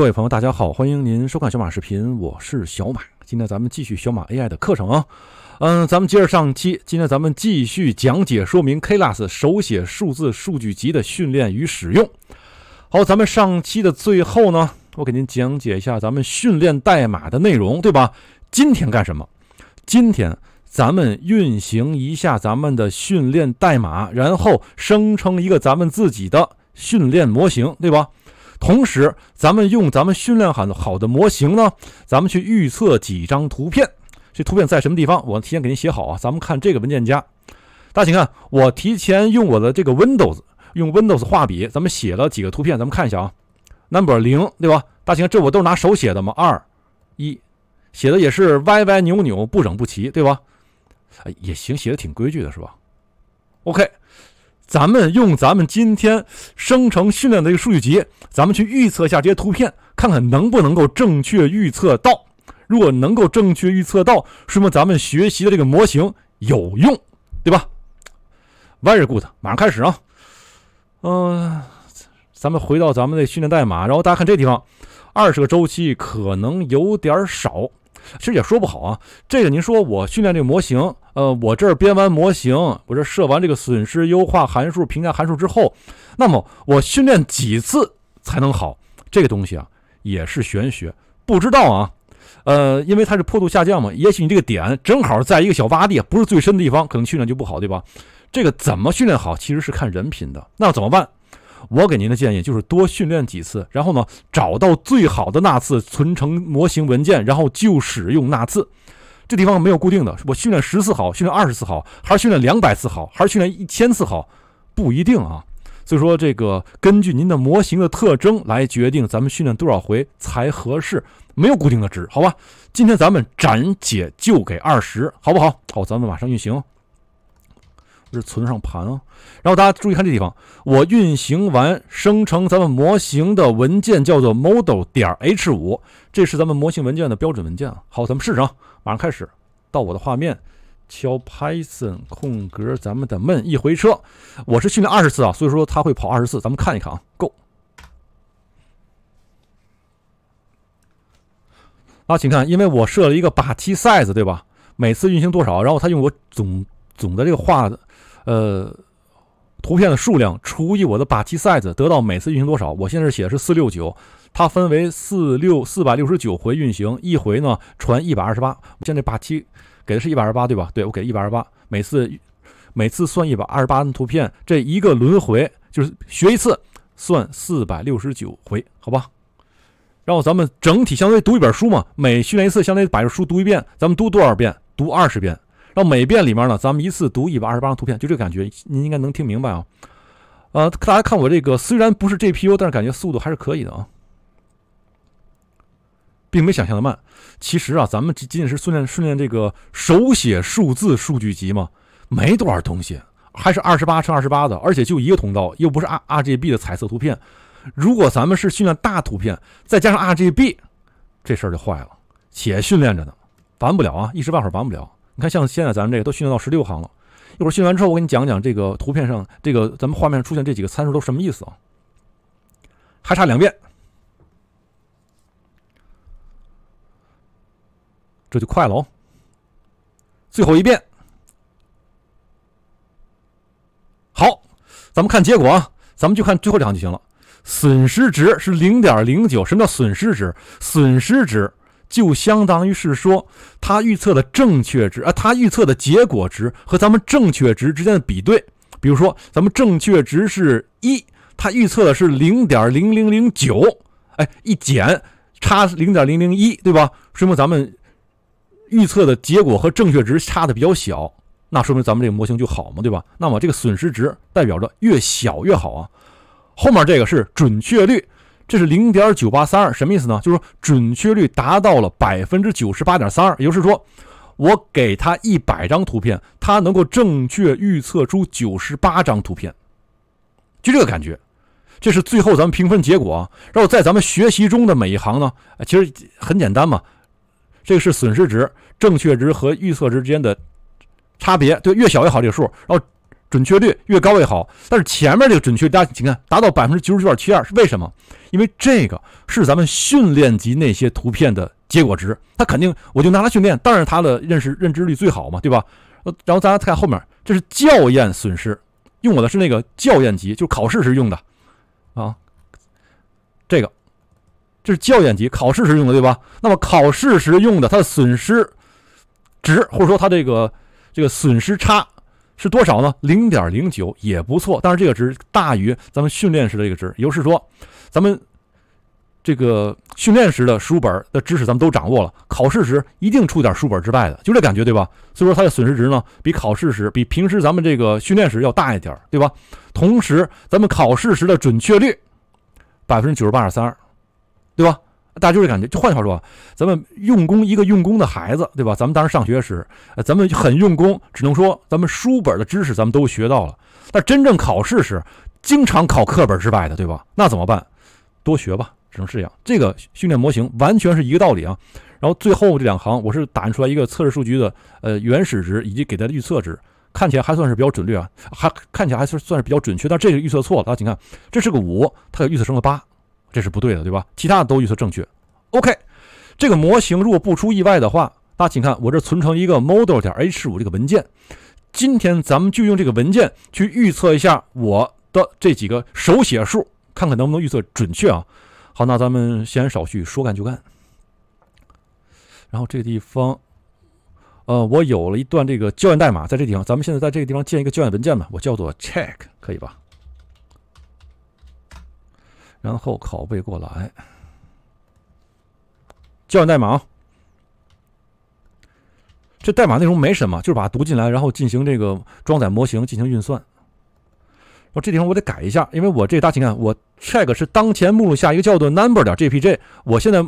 各位朋友，大家好，欢迎您收看小马视频，我是小马。今天咱们继续小马 AI 的课程啊，嗯，咱们接着上期，今天咱们继续讲解说明 k l a a s 手写数字数据集的训练与使用。好，咱们上期的最后呢，我给您讲解一下咱们训练代码的内容，对吧？今天干什么？今天咱们运行一下咱们的训练代码，然后生成一个咱们自己的训练模型，对吧？同时，咱们用咱们训练好的好的模型呢，咱们去预测几张图片。这图片在什么地方？我提前给您写好啊。咱们看这个文件夹，大请看我提前用我的这个 Windows，用 Windows 画笔，咱们写了几个图片，咱们看一下啊。Number 零，对吧？大看，这我都是拿手写的嘛。二一写的也是歪歪扭扭，不整不齐，对吧？哎，也行，写的挺规矩的是吧？OK。咱们用咱们今天生成训练的一个数据集，咱们去预测下这些图片，看看能不能够正确预测到。如果能够正确预测到，说明咱们学习的这个模型有用，对吧？Very good，马上开始啊！嗯，咱们回到咱们的训练代码，然后大家看这地方，二十个周期可能有点少。其实也说不好啊，这个您说我训练这个模型，呃，我这儿编完模型，我这设完这个损失优化函数、评价函数之后，那么我训练几次才能好？这个东西啊，也是玄学，不知道啊。呃，因为它是坡度下降嘛，也许你这个点正好在一个小洼地，不是最深的地方，可能训练就不好，对吧？这个怎么训练好，其实是看人品的。那怎么办？我给您的建议就是多训练几次，然后呢，找到最好的那次存成模型文件，然后就使用那次。这地方没有固定的，我训练十次好，训练二十次好，还是训练两百次好，还是训练一千次好，不一定啊。所以说这个根据您的模型的特征来决定咱们训练多少回才合适，没有固定的值，好吧？今天咱们暂且就给二十，好不好？好，咱们马上运行。是存上盘啊，然后大家注意看这地方，我运行完生成咱们模型的文件叫做 model 点 h5，这是咱们模型文件的标准文件啊。好，咱们试上，马上开始，到我的画面敲 Python 空格，咱们的 main 一回车，我是训练二十次啊，所以说它会跑二十次，咱们看一看啊。Go，啊，请看，因为我设了一个把 t size 对吧？每次运行多少？然后它用我总总的这个画的。呃，图片的数量除以我的靶 a size 得到每次运行多少。我现在写的是四六九，它分为四六四百六十九回运行，一回呢传一百二十八。现在靶 a 给的是一百二十八，对吧？对，我给一百二十八，每次每次算一百二十八张图片，这一个轮回就是学一次，算四百六十九回，好吧？然后咱们整体相当于读一本书嘛，每训练一次相当于把这书读一遍，咱们读多少遍？读二十遍。然后每遍里面呢，咱们一次读一百二十八张图片，就这个感觉，您应该能听明白啊。呃，大家看我这个虽然不是 GPU，但是感觉速度还是可以的啊，并没想象的慢。其实啊，咱们仅仅是训练训练这个手写数字数据集嘛，没多少东西，还是二十八乘二十八的，而且就一个通道，又不是 R RGB 的彩色图片。如果咱们是训练大图片，再加上 RGB，这事儿就坏了。且训练着呢，完不了啊，一时半会儿完不了。你看，像现在咱们这个都训练到十六行了，一会儿训完之后，我给你讲讲这个图片上这个咱们画面上出现这几个参数都什么意思啊？还差两遍，这就快了哦。最后一遍，好，咱们看结果啊，咱们就看最后两行就行了。损失值是零点零九，什么叫损失值？损失值。就相当于是说，它预测的正确值啊，它预测的结果值和咱们正确值之间的比对。比如说，咱们正确值是一，它预测的是零点零零零九，哎，一减差零点零零一对吧？说明咱们预测的结果和正确值差的比较小，那说明咱们这个模型就好嘛，对吧？那么这个损失值代表着越小越好啊。后面这个是准确率。这是零点九八三二，什么意思呢？就是说准确率达到了百分之九十八点三二，也就是说，我给他一百张图片，他能够正确预测出九十八张图片，就这个感觉。这是最后咱们评分结果啊。然后在咱们学习中的每一行呢，其实很简单嘛，这个是损失值、正确值和预测值之间的差别，对，越小越好这个数。然后。准确率越高越好，但是前面这个准确，大家请看达到百分之九十九点七二，是为什么？因为这个是咱们训练集那些图片的结果值，它肯定我就拿它训练，但是它的认识认知率最好嘛，对吧？然后大家看后面，这是校验损失，用我的是那个校验集，就考试时用的啊，这个这是校验集，考试时用的，对吧？那么考试时用的它的损失值，或者说它这个这个损失差。是多少呢？零点零九也不错，但是这个值大于咱们训练时的这个值。也就是说，咱们这个训练时的书本的知识咱们都掌握了，考试时一定出点书本之外的，就这感觉，对吧？所以说它的损失值呢，比考试时、比平时咱们这个训练时要大一点，对吧？同时，咱们考试时的准确率百分之九十八点三二，对吧？大家就是感觉，就换句话说，咱们用功一个用功的孩子，对吧？咱们当时上学时，呃，咱们很用功，只能说咱们书本的知识咱们都学到了。但真正考试时，经常考课本之外的，对吧？那怎么办？多学吧，只能是这样。这个训练模型完全是一个道理啊。然后最后这两行，我是打印出来一个测试数据的呃原始值以及给它的预测值，看起来还算是比较准确啊，还看起来还是算是比较准确。但这个预测错了，大家请看，这是个五，它给预测成了八。这是不对的，对吧？其他的都预测正确。OK，这个模型如果不出意外的话，大家请看我这存成一个 model 点 h5 这个文件。今天咱们就用这个文件去预测一下我的这几个手写数，看看能不能预测准确啊？好，那咱们闲言少叙，说干就干。然后这个地方，呃，我有了一段这个教案代码，在这个地方，咱们现在在这个地方建一个教案文件吧，我叫做 check，可以吧？然后拷贝过来，校验代码。这代码内容没什么，就是把它读进来，然后进行这个装载模型进行运算。我这地方我得改一下，因为我这大家请看，我 check 是当前目录下一个叫做 number 点 jpg。我现在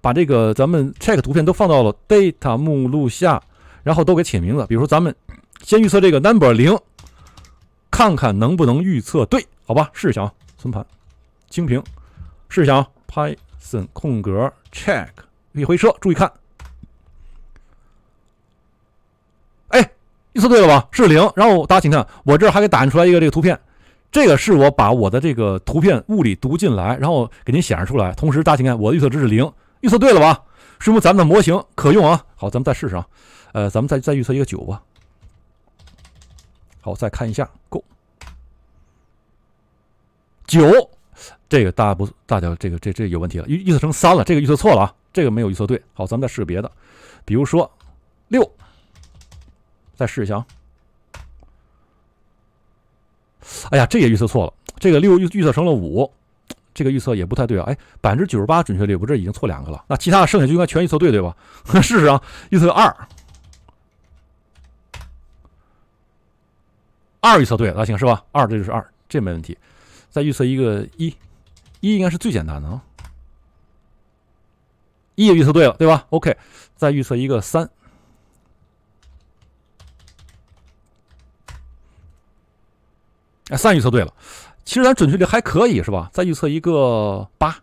把这个咱们 check 图片都放到了 data 目录下，然后都给起名字。比如说咱们先预测这个 number 零，看看能不能预测对？好吧，试一下，啊，存盘。清屏，试一下啊，Python 空格 check，一回车，注意看，哎，预测对了吧？是零。然后大家请看，我这还给打印出来一个这个图片，这个是我把我的这个图片物理读进来，然后给您显示出来。同时大家请看，我预测值是零，预测对了吧？说明咱们的模型可用啊。好，咱们再试试啊，呃，咱们再再预测一个九吧。好，再看一下，g o 九。这个大不大叫这个这这有问题了，预预测成三了，这个预测错了啊，这个没有预测对。好，咱们再试别的，比如说六，再试一下啊。哎呀，这也预测错了，这个六预预测成了五，这个预测也不太对啊。哎，百分之九十八准确率，我这已经错两个了，那其他的剩下就应该全预测对对吧？那试试啊，预测二，二预测对，那行是吧？二这就是二，这没问题。再预测一个一。一应该是最简单的啊，一也预测对了，对吧？OK，再预测一个三，哎，三预测对了，其实咱准确率还可以，是吧？再预测一个八，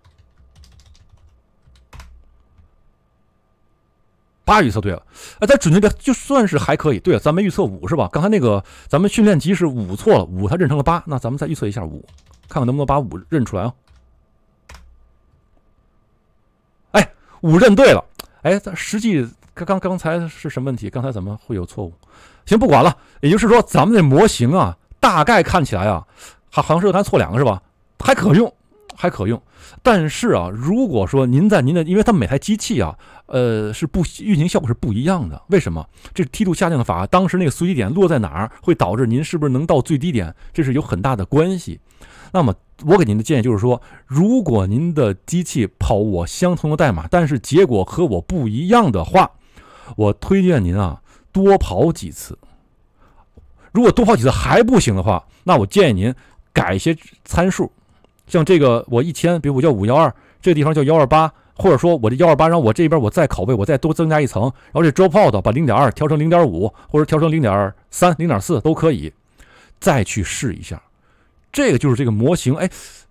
八预测对了，哎，咱准确率就算是还可以。对了，咱没预测五是吧？刚才那个咱们训练集是五错了，五他认成了八，那咱们再预测一下五，看看能不能把五认出来啊。五认对了，哎，但实际刚刚刚才是什么问题？刚才怎么会有错误？行，不管了。也就是说，咱们这模型啊，大概看起来啊，还好像是又错两个是吧？还可用，还可用。但是啊，如果说您在您的，因为它每台机器啊，呃，是不运行效果是不一样的。为什么？这梯度下降的法，当时那个随机点落在哪儿，会导致您是不是能到最低点？这是有很大的关系。那么我给您的建议就是说，如果您的机器跑我相同的代码，但是结果和我不一样的话，我推荐您啊多跑几次。如果多跑几次还不行的话，那我建议您改一些参数，像这个我一千，比如我叫五幺二，这地方叫幺二八，或者说我这幺二八，然后我这边我再拷贝，我再多增加一层，然后这 Dropout 把零点二调成零点五，或者调成零点三、零点四都可以，再去试一下。这个就是这个模型，哎，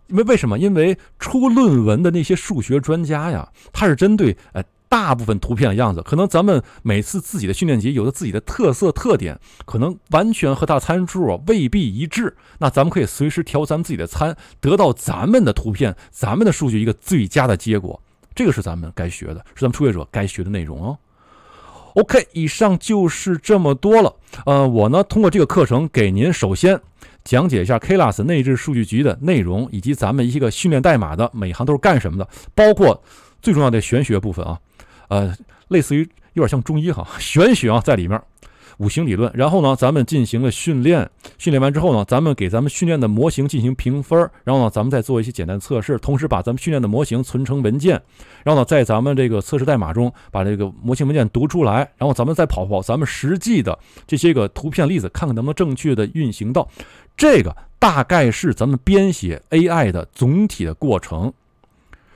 为为什么？因为出论文的那些数学专家呀，他是针对呃大部分图片的样子，可能咱们每次自己的训练集有的自己的特色特点，可能完全和他参数未必一致。那咱们可以随时调咱们自己的参，得到咱们的图片、咱们的数据一个最佳的结果。这个是咱们该学的，是咱们初学者该学的内容哦。OK，以上就是这么多了。呃，我呢通过这个课程给您首先。讲解一下 k l a s 内置数据集的内容，以及咱们一些个训练代码的每行都是干什么的，包括最重要的玄学部分啊，呃，类似于有点像中医哈，玄学啊在里面。五行理论，然后呢，咱们进行了训练。训练完之后呢，咱们给咱们训练的模型进行评分儿，然后呢，咱们再做一些简单测试，同时把咱们训练的模型存成文件。然后呢，在咱们这个测试代码中，把这个模型文件读出来，然后咱们再跑跑咱们实际的这些个图片例子，看看能不能正确的运行到。这个大概是咱们编写 AI 的总体的过程：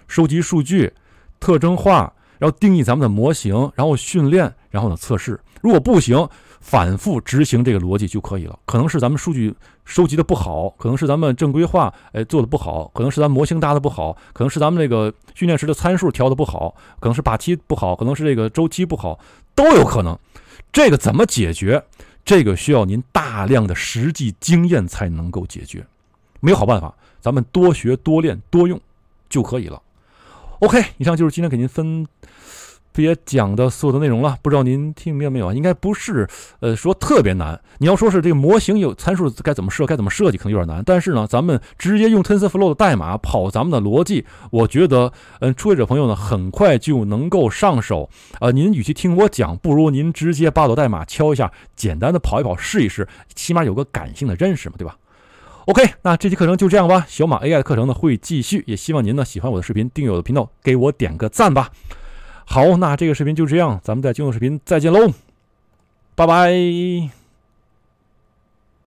收集数据、特征化，然后定义咱们的模型，然后训练。然后呢？测试如果不行，反复执行这个逻辑就可以了。可能是咱们数据收集的不好，可能是咱们正规化哎做的不好，可能是咱模型搭的不好，可能是咱们这个训练时的参数调的不好，可能是把期不好，可能是这个周期不好，都有可能。这个怎么解决？这个需要您大量的实际经验才能够解决，没有好办法，咱们多学多练多用就可以了。OK，以上就是今天给您分。别讲的所有的内容了，不知道您听明白没有？应该不是，呃，说特别难。你要说是这个模型有参数该怎么设，该怎么设计，可能有点难。但是呢，咱们直接用 TensorFlow 的代码跑咱们的逻辑，我觉得，嗯，初学者朋友呢，很快就能够上手。啊，您与其听我讲，不如您直接扒我代码敲一下，简单的跑一跑试一试，起码有个感性的认识嘛，对吧？OK，那这期课程就这样吧。小马 AI 的课程呢会继续，也希望您呢喜欢我的视频，订阅我的频道，给我点个赞吧。好，那这个视频就这样，咱们在今后视频再见喽，拜拜。